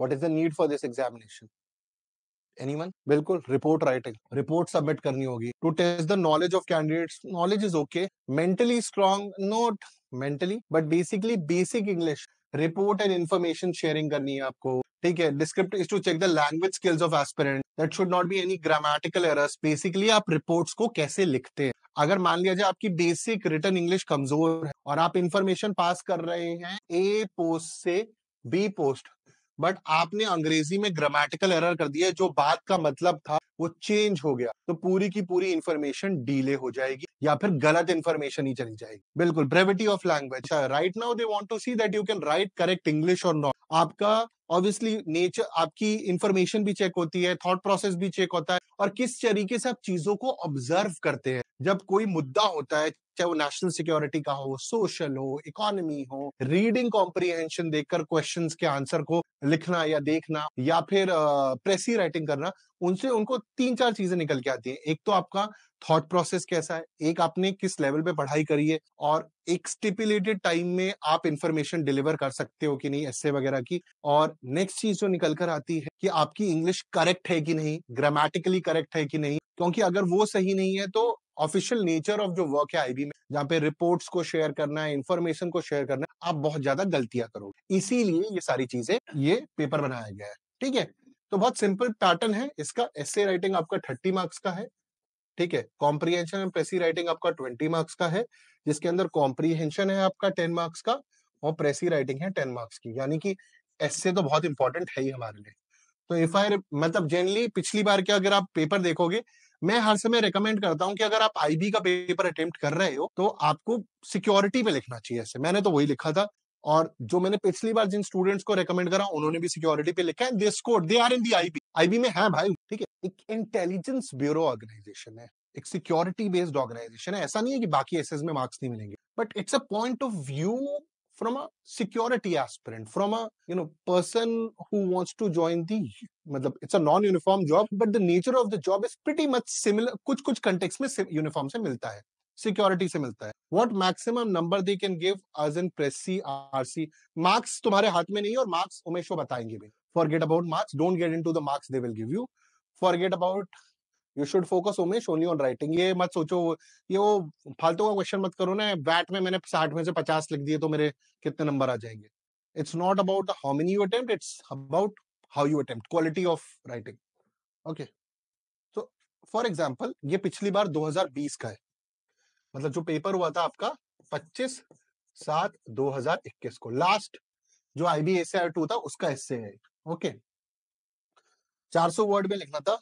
What is the need for this examination any one बिल्कुल report writing report submit करनी होगी to test the knowledge of candidates knowledge is okay mentally strong not mentally but basically basic English report and information sharing करनी है आपको ठीक है descript is to check the language skills of aspirant that should not be any grammatical errors basically आप reports को कैसे लिखते हैं अगर मान लिया जाए आपकी बेसिक रिटर्न इंग्लिश कमजोर है और आप इंफॉर्मेशन पास कर रहे हैं ए पोस्ट से बी पोस्ट बट आपने अंग्रेजी में ग्रामेटिकल एरर कर दिया जो बात का मतलब था वो चेंज हो गया तो पूरी की पूरी इंफॉर्मेशन डीले हो जाएगी या फिर गलत इंफॉर्मेशन ही चली जाएगी बिल्कुल brevity of language right now they want to see that you can write correct English और नॉट आपका ऑब्वियसली नेचर आपकी इंफॉर्मेशन भी चेक होती है थॉट प्रोसेस भी चेक होता है और किस तरीके से आप चीजों को ऑब्जर्व करते हैं जब कोई मुद्दा होता है चाहे वो नेशनल सिक्योरिटी का हो सोशल हो इकोनॉमी हो रीडिंग कॉम्प्रीहेंशन देखकर क्वेश्चंस के आंसर को लिखना या देखना या फिर प्रेसी राइटिंग करना उनसे उनको तीन चार चीजें निकल के आती है एक तो आपका थॉट प्रोसेस कैसा है एक आपने किस लेवल पे पढ़ाई करी है और एक स्टिपुलेटेड टाइम में आप इंफॉर्मेशन डिलीवर कर सकते हो कि नहीं एस वगैरह की और नेक्स्ट चीज जो निकल कर आती है कि आपकी इंग्लिश करेक्ट है कि नहीं ग्रामेटिकली करेक्ट है कि नहीं क्योंकि अगर वो सही नहीं है तो ऑफिशियल नेचर ऑफ जो वर्क है आईबी में जहाँ पे रिपोर्ट्स को शेयर करना है इन्फॉर्मेशन को शेयर करना है आप बहुत ज्यादा गलतियां करोगे इसीलिए ये सारी चीजें ये पेपर बनाया गया है ठीक है तो बहुत सिंपल पैटर्न है इसका एस राइटिंग आपका थर्टी मार्क्स का है ठीक है कॉम्प्रीहेंशन एंड प्रेसी राइटिंग आपका ट्वेंटी मार्क्स का है जिसके अंदर कॉम्प्रीहेंशन है आपका टेन मार्क्स का और प्रेसी राइटिंग है टेन मार्क्स की यानी कि एस तो बहुत इंपॉर्टेंट है ही हमारे लिए तो इफ आई मतलब जनरली पिछली बार के अगर आप पेपर देखोगे मैं हर समय रिकमेंड करता हूँ कि अगर आप आईबी का पेपर अटेम्प्ट कर रहे हो तो आपको सिक्योरिटी में लिखना चाहिए ऐसे मैंने तो वही लिखा था और जो मैंने पिछली बार जिन स्टूडेंट्स को रेकमेंड करा उन्होंने भी सिक्योरिटी पे लिखा है they score they are in the IB IB में है भाई ठीक है एक इंटेलिजेंस ब्यूरो ऑर्गेनाइजेशन है एक सिक्योरिटी बेस्ड ऑर्गेनाइजेशन है ऐसा नहीं है कि बाकी एसेस में मार्क्स नहीं मिलेंगे but it's a point of view from a security aspirant from a you know person who wants to join the it's a non uniform job but the nature of the job is pretty much similar kuch kuch context mein uniform se milta hai security से मिलता है what maximum number they can give as an precis R C marks तुम्हारे हाथ में नहीं और marks उमेशो बताएंगे भी forget about marks don't get into the marks they will give you forget about you should focus Umesh only on writing ये मत सोचो ये वो फालतू का क्वेश्चन मत करो ना बैट में मैंने साठ में से पचास लिख दिए तो मेरे कितने नंबर आ जाएंगे it's not about how many you attempt it's about how you attempt quality of writing okay तो फॉर एग्जाम्पल ये पिछली बार 2020 का है मतलब जो पेपर हुआ था आपका 25 सात 2021 को लास्ट जो आईबी एस टू था उसका एस है ओके okay. 400 वर्ड में लिखना था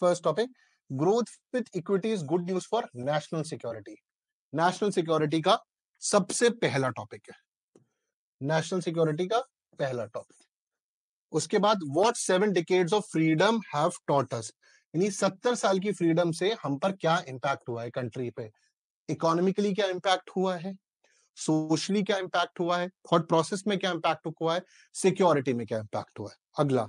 first topic growth with equity is good news for national security national security का सबसे पहला टॉपिक है नेशनल सिक्योरिटी का पहला टॉपिक उसके बाद what seven decades of freedom have taught us यानी सत्तर साल की फ्रीडम से हम पर क्या इंपैक्ट हुआ है कंट्री पे इकोनॉमिकली क्या इंपैक्ट हुआ है सोशली क्या इंपैक्ट हुआ है थॉट प्रोसेस में क्या इंपैक्ट हुआ है सिक्योरिटी में क्या इंपैक्ट हुआ है अगला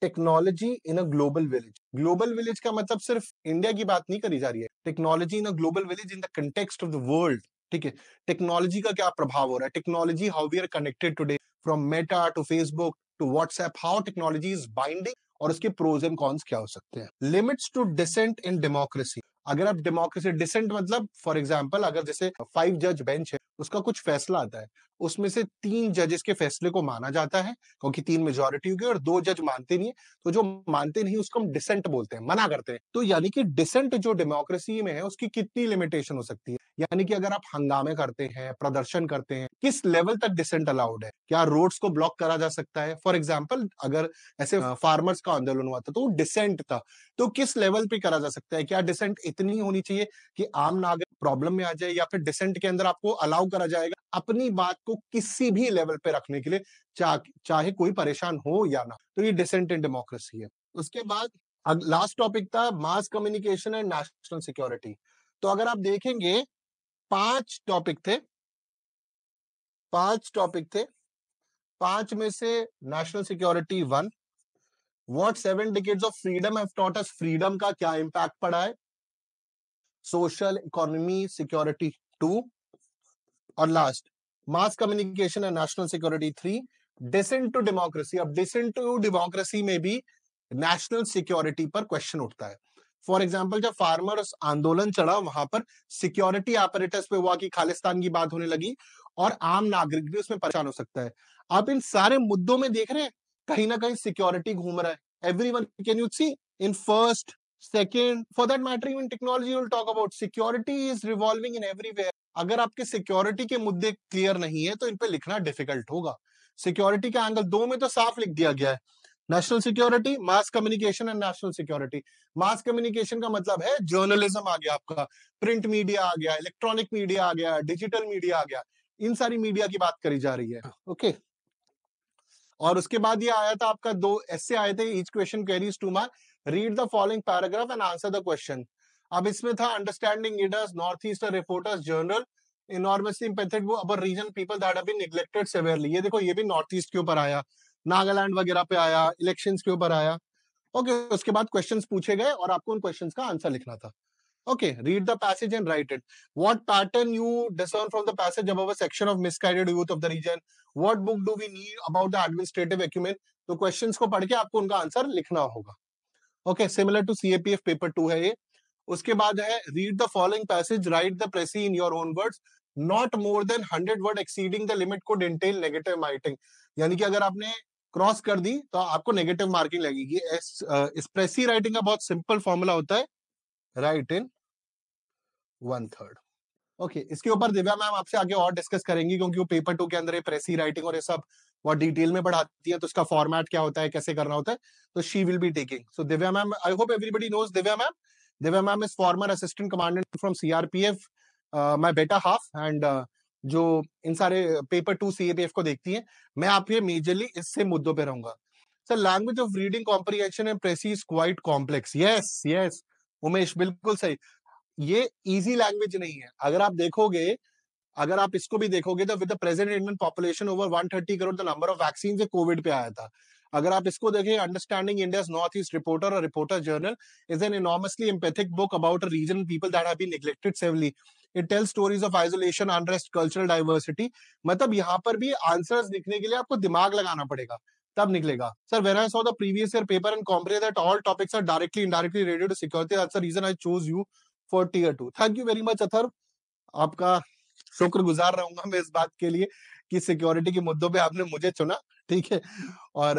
technology in a global village global village का मतलब सिर्फ इंडिया की बात नहीं करी जा रही है technology in a global village in the context of the world ठीक है टेक्नोलॉजी का क्या प्रभाव हो रहा है technology how we are connected today from Meta to Facebook to WhatsApp how technology is binding और उसके प्रोज एंड कॉन्स क्या हो सकते हैं limits to dissent in democracy अगर आप डेमोक्रेसी डिसेंट मतलब फॉर एग्जाम्पल अगर जैसे फाइव जज बेंच है उसका कुछ फैसला आता है उसमें से तीन जजेस के फैसले को माना जाता है क्योंकि तीन मेजोरिटी होगी और दो जज मानते नहीं है तो जो मानते नहीं उसको हम डिसेंट बोलते हैं मना करते हैं तो यानी कि डिसेंट जो डेमोक्रेसी में है उसकी कितनी लिमिटेशन हो सकती है यानी कि अगर आप हंगामे करते हैं प्रदर्शन करते हैं किस लेवल तक डिसेंट अलाउड है क्या रोड्स को ब्लॉक करा जा सकता है फॉर एग्जाम्पल अगर ऐसे फार्मर्स हाँ। का आंदोलन हुआ था तो डिसेंट था तो किस लेवल पे करा जा सकता है क्या डिसेंट इतनी होनी चाहिए कि आम नागरिक प्रॉब्लम में आ जाए या फिर डिसेंट के अंदर आपको अलाउ करा जाएगा अपनी बात को किसी भी लेवल पे रखने के लिए चा, चाहे कोई परेशान हो या ना तो ये डिसेंट इन डेमोक्रेसी है उसके बाद लास्ट टॉपिक था mass communication and national security तो अगर आप देखेंगे पांच टॉपिक थे पांच टॉपिक थे पांच में से national security one what seven decades of freedom have taught us freedom का क्या इम्पैक्ट पड़ा है सोशल इकोनॉमी सिक्योरिटी टू और last mass communication and national security three dissent to democracy अब डिसेंट टू डेमोक्रेसी में भी नेशनल सिक्योरिटी पर question उठता है फॉर एग्जाम्पल जब फार्मर आंदोलन चढ़ा वहां पर सिक्योरिटी ऑपरेटर्स पे हुआ कि खालिस्तान की बात होने लगी और आम नागरिक भी उसमें परेशान हो सकता है आप इन सारे मुद्दों में देख रहे हैं कहीं ना कहीं सिक्योरिटी घूम रहा है every one can you see in first second for that matter even technology will talk about security is revolving in everywhere अगर आपके सिक्योरिटी के मुद्दे क्लियर नहीं है तो इन पे लिखना डिफिकल्ट होगा सिक्योरिटी का एंगल दो में तो साफ लिख दिया गया है national security mass communication and national security mass communication का मतलब है जर्नलिज्म आ गया आपका प्रिंट मीडिया आ गया इलेक्ट्रॉनिक मीडिया आ गया डिजिटल मीडिया आ गया इन सारी मीडिया की बात करी जा रही है ओके okay. और उसके बाद ये आया था आपका दो ऐसे आए थे each question carries two mark read the following paragraph and answer the question अब इसमें था understanding leaders north east reporters journal region people that been neglected severely ये देखो ये भी नॉर्थ ईस्ट के ऊपर आया नागालैंड वगैरह पे आया इलेक्शन के ऊपर आया ओके okay, उसके बाद क्वेश्चन पूछे गए और आपको उन का आंसर लिखना था okay read the passage and write it what pattern you discern from the passage above a section of misguided youth of the तो को पढ़ के आपको उनका आंसर लिखना होगा okay similar to APF paper two है ये उसके बाद है read the following passage write the precis in your own words not more than hundred word exceeding the limit को डिटेल नेगेटिव माइटिंग यानी कि अगर आपने क्रॉस कर दी तो आपको नेगेटिव मार्किंग लगेगी प्रेसी राइटिंग का बहुत सिंपल फॉर्मूला होता है right in one third okay इसके ऊपर दिव्या मैम आपसे आगे और डिस्कस करेंगी क्योंकि वो पेपर टू के अंदर प्रेसी राइटिंग और ये सब बहुत डिटेल में पढ़ाती है तो उसका फॉर्मेट क्या होता है कैसे करना होता है तो she will be taking so Divya ma'am I hope everybody knows Divya ma'am Divya ma'am is former assistant commandant from CRPF my better half and जो इन सारे पेपर टू सी सीएपीएफ को देखती है मैं आप ये मेजरली इससे मुद्दों पर रहूंगा sir language of reading comprehension and precis is quite complex yes yes Umesh बिल्कुल सही ये इजी लैंग्वेज नहीं है अगर आप देखोगे अगर आप इसको भी देखोगे तो with the present Indian population over 130 crore the number of vaccine COVID पे आया था अगर आप इसको देखें understanding India north east reporter और reporter journal is an enormously empathic book about a region people that have been neglected severely it tell stories of isolation unrest cultural diversity मतलब यहाँ पर भी आंसर लिखने के लिए आपको दिमाग लगाना पड़ेगा तब निकलेगा sir where I saw the previous year paper and compress that all topics are directly indirectly radio to security that's the reason I chose you for tier two thank you very much अथर आपका शुक्रगुजार रहूंगा मैं इस बात के लिए कि सिक्योरिटी के मुद्दों पे आपने मुझे चुना ठीक है और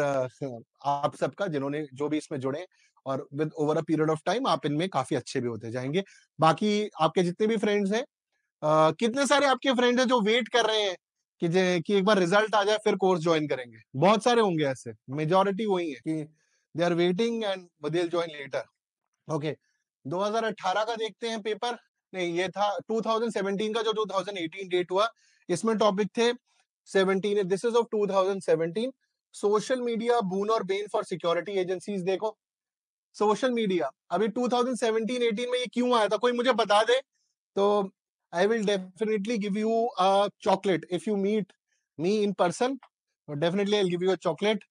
आप सबका जिन्होंने जो भी इसमें जुड़े और with over a period of time आप इनमें काफी अच्छे भी होते जाएंगे बाकी आपके जितने भी फ्रेंड्स हैं कितने सारे आपके फ्रेंड्स हैं जो वेट कर रहे हैं कि कि एक बार रिजल्ट आ जाए फिर कोर्स ज्वाइन करेंगे बहुत सारे होंगे ऐसे मेजोरिटी वही है कि they are waiting and join letter okay 2018 का देखते हैं पेपर नहीं ये था 2017 का जो 2018 डेट हुआ इसमें टॉपिक थे 17 this is of 2017 social media boon और बेन फॉर सिक्योरिटी एजेंसीज देखो सोशल मीडिया अभी 2017-18 में ये क्यों आया था कोई मुझे बता दे तो I will definitely give you a chocolate if you meet me in person definitely I give you a chocolate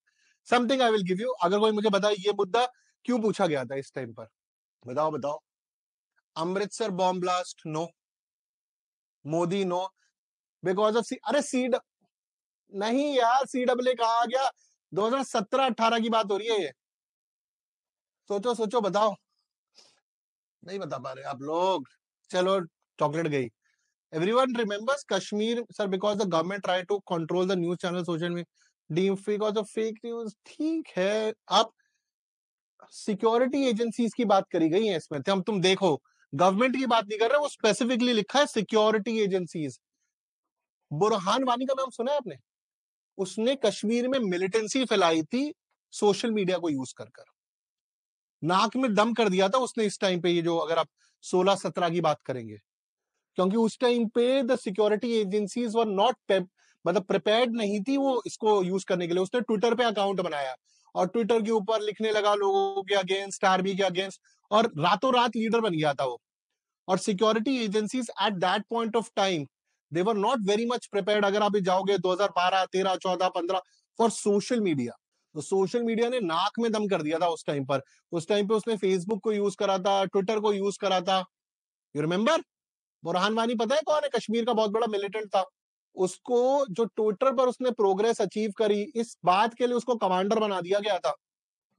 something I will give you अगर कोई मुझे बताए ये मुद्दा क्यों पूछा गया था इस टाइम पर बताओ बताओ Amritsar bomb blast no Modi no because of सी अरे सी नहीं यार सी डब्ल्यू कहा दो हजार सत्रह 18 की बात हो रही है ये सोचो सोचो बताओ नहीं बता पा रहे आप लोग चलो चॉकलेट गई everyone remembers Kashmir sir because the government try to control the news channel social media deem of fake news ठीक है आप सिक्योरिटी एजेंसीज की बात करी गई है इसमें तो हम तुम देखो गवर्नमेंट की बात नहीं कर रहे वो स्पेसिफिकली लिखा है सिक्योरिटी एजेंसीज बुरहान वानी का नाम सुना है आपने उसने कश्मीर में मिलिटेंसी फैलाई थी सोशल मीडिया को यूज कर कर नाक में दम कर दिया था उसने इस टाइम पे ये जो अगर आप 16 17 की बात करेंगे क्योंकि उस टाइम पे the security agencies were not मतलब प्रिपेयर्ड नहीं थी वो इसको यूज करने के लिए उसने ट्विटर पे अकाउंट बनाया और ट्विटर के ऊपर लिखने लगा लोगों के अगेंस्ट आर्मी के अगेंस्ट और रातों रात लीडर बन गया था वो और security agencies at that point of time they were not very much prepared अगर आप जाओगे 2012 13 14 15 फॉर सोशल मीडिया तो सोशल मीडिया ने नाक में दम कर दिया था उस टाइम पर उस टाइम पे उसने फेसबुक को यूज करा था ट्विटर को यूज करा था यू रिमेम्बर बुरहान वानी पता है कौन है कश्मीर का बहुत बड़ा मिलिटेंट था उसको जो ट्विटर पर उसने प्रोग्रेस अचीव करी इस बात के लिए उसको कमांडर बना दिया गया था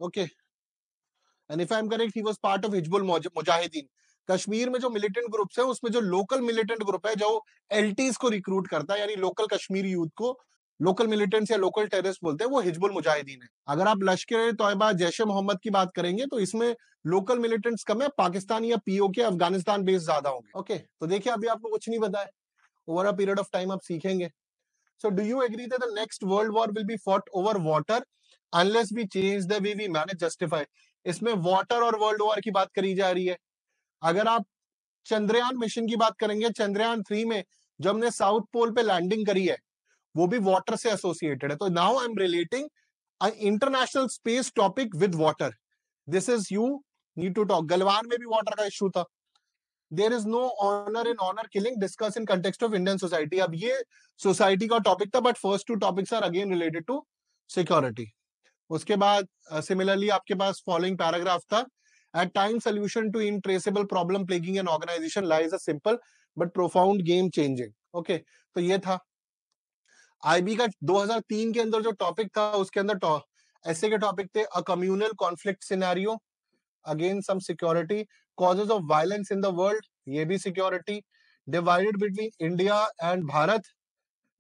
okay and if I am correct he was part of Hizbul Mujahideen Kashmir में जो मिलिटेंट ग्रुप्स है उसमें जो लोकल मिलिटेंट ग्रुप है जो एल को रिक्रूट करता है यानी लोकल कश्मीर यूथ को लोकल मिलिटेंट्स या लोकल टेररिस्ट बोलते हैं वो हिजबुल मुजाहिदीन है अगर आप लश्कर तोयबा जैश मोहम्मद की बात करेंगे तो इसमें लोकल मिलिटेंट्स कम है पाकिस्तान या पीओ के अफगानिस्तान बेस्ड ज्यादा होंगे ओके तो देखिए अभी आपको कुछ नहीं बताया over a period of time आप सीखेंगे so do you agree that the next world war will be fought over water unless we change the way we manage justify? इसमें वाटर और वर्ल्ड वॉर की बात करी जा रही है अगर आप चंद्रयान मिशन की बात करेंगे चंद्रयान थ्री में जो हमने साउथ पोल पे लैंडिंग करी है वो भी वाटर से एसोसिएटेड है तो now I am relating international space topic with water this is you need to talk Galwan में भी वाटर का इश्यू था there is no honour in honour killing discuss in context of Indian society अब ये society का topic था but first two topics are again related to security उसके बाद सिमिलरली uh, आपके पास फॉलोइंग पैराग्राफ था At times, solution to intraceable problem plaguing an organization lies a simple but profound game changing. Okay, तो ये था IB का 2003 के अंदर जो टॉपिक था उसके अंदर ऐसे के टॉपिक थे a communal conflict scenario again some security causes of violence in the world ये भी security divided between India and Bharat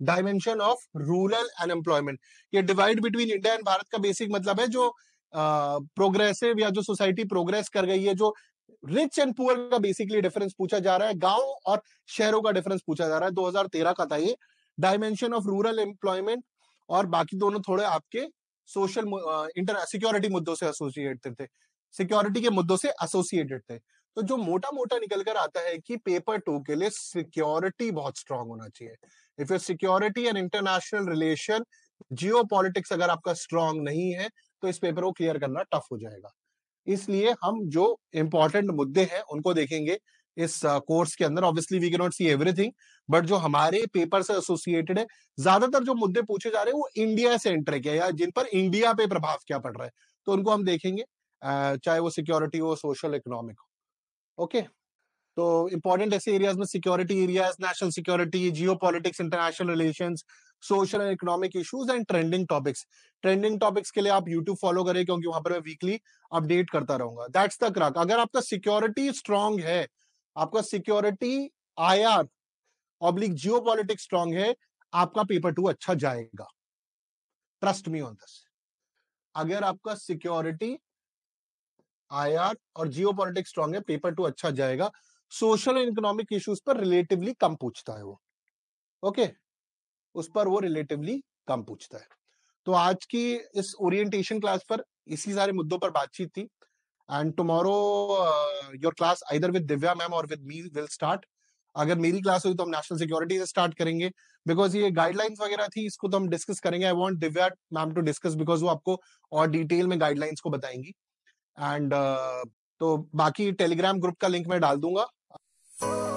dimension of rural unemployment ये divide between India and Bharat का बेसिक मतलब है जो प्रोग्रेसिव uh, या जो सोसाइटी प्रोग्रेस कर गई है जो रिच एंड पुअर का बेसिकली डिफरेंस पूछा जा रहा है गांव और शहरों का डिफरेंस पूछा जा रहा है 2013 का था ये डायमेंशन ऑफ रूरल एम्प्लॉयमेंट और बाकी दोनों थोड़े आपके सोशल इंटर सिक्योरिटी मुद्दों से एसोसिएटेड थे सिक्योरिटी के मुद्दों से एसोसिएटेड थे तो जो मोटा मोटा निकल कर आता है कि पेपर टू के लिए सिक्योरिटी बहुत स्ट्रांग होना चाहिए if you security and international relation geo अगर आपका स्ट्रांग नहीं है तो इस पेपर को क्लियर करना टफ हो जाएगा इसलिए हम जो इम्पोर्टेंट मुद्दे हैं उनको देखेंगे इस कोर्स के अंदर obviously we can not see everything but जो हमारे पेपर से एसोसिएटेड है ज्यादातर जो मुद्दे पूछे जा रहे हैं वो इंडिया से एंटर किया या जिन पर इंडिया पे प्रभाव क्या पड़ रहा है तो उनको हम देखेंगे चाहे वो सिक्योरिटी हो सोशल इकोनॉमिक हो ओके तो इंपॉर्टेंट ऐसे एरियाज में security areas national security geopolitics international relation social and economic issues and trending topics trending topics के लिए आप यूट्यूब फॉलो करें क्योंकि वहां पर मैं वीकली अपडेट करता रहूंगा दैट्स द क्रक अगर आपका सिक्योरिटी स्ट्रांग है आपका सिक्योरिटी आया पब्लिक ऑब्लिक जियो पॉलिटिक्स स्ट्रांग है आपका पेपर टू अच्छा जाएगा ट्रस्ट मी ऑन दस अगर आपका सिक्योरिटी आईआर और जियो पॉलिटिक्स स्ट्रॉन्ग है पेपर टू अच्छा जाएगा सोशल एंड इकोनॉमिक इश्यूज पर रिलेटिवली कम पूछता है वो ओके okay? उस पर वो रिलेटिवली कम पूछता है तो आज की इस ओरिएंटेशन क्लास पर इसी सारे मुद्दों पर बातचीत थी and tomorrow your class either with Divya ma'am और विद मी विल स्टार्ट अगर मेरी क्लास होगी तो हम नेशनल सिक्योरिटी से स्टार्ट करेंगे बिकॉज ये गाइडलाइंस वगैरह थी इसको तो हम डिस्कस करेंगे I want Divya ma'am to discuss because वो आपको और डिटेल में गाइडलाइंस को बताएंगी एंड uh, तो बाकी टेलीग्राम ग्रुप का लिंक मैं डाल दूंगा